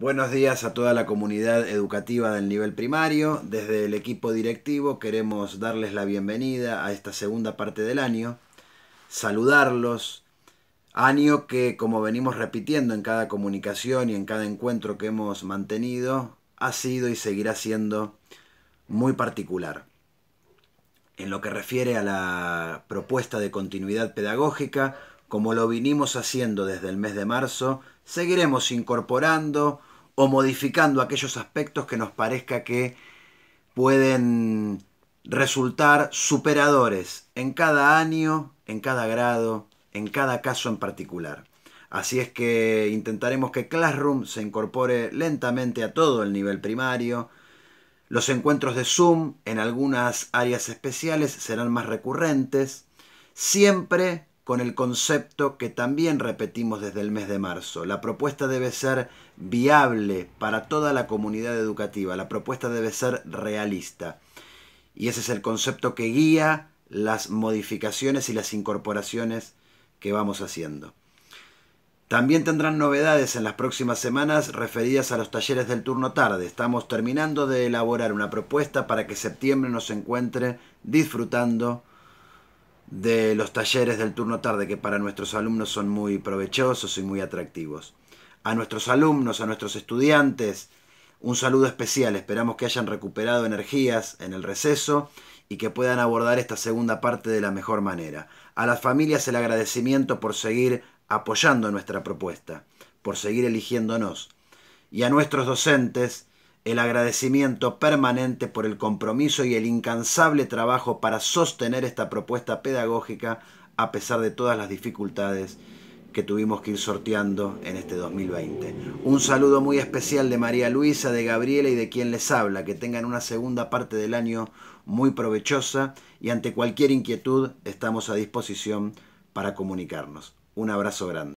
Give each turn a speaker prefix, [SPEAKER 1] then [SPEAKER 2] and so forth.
[SPEAKER 1] Buenos días a toda la comunidad educativa del nivel primario. Desde el equipo directivo queremos darles la bienvenida a esta segunda parte del año, saludarlos, año que como venimos repitiendo en cada comunicación y en cada encuentro que hemos mantenido, ha sido y seguirá siendo muy particular. En lo que refiere a la propuesta de continuidad pedagógica, como lo vinimos haciendo desde el mes de marzo, seguiremos incorporando o modificando aquellos aspectos que nos parezca que pueden resultar superadores en cada año, en cada grado, en cada caso en particular. Así es que intentaremos que Classroom se incorpore lentamente a todo el nivel primario. Los encuentros de Zoom en algunas áreas especiales serán más recurrentes, siempre con el concepto que también repetimos desde el mes de marzo. La propuesta debe ser viable para toda la comunidad educativa, la propuesta debe ser realista. Y ese es el concepto que guía las modificaciones y las incorporaciones que vamos haciendo. También tendrán novedades en las próximas semanas referidas a los talleres del turno tarde. Estamos terminando de elaborar una propuesta para que septiembre nos encuentre disfrutando de los talleres del turno tarde que para nuestros alumnos son muy provechosos y muy atractivos. A nuestros alumnos, a nuestros estudiantes, un saludo especial. Esperamos que hayan recuperado energías en el receso y que puedan abordar esta segunda parte de la mejor manera. A las familias el agradecimiento por seguir apoyando nuestra propuesta, por seguir eligiéndonos. Y a nuestros docentes, el agradecimiento permanente por el compromiso y el incansable trabajo para sostener esta propuesta pedagógica a pesar de todas las dificultades que tuvimos que ir sorteando en este 2020. Un saludo muy especial de María Luisa, de Gabriela y de quien les habla. Que tengan una segunda parte del año muy provechosa y ante cualquier inquietud estamos a disposición para comunicarnos. Un abrazo grande.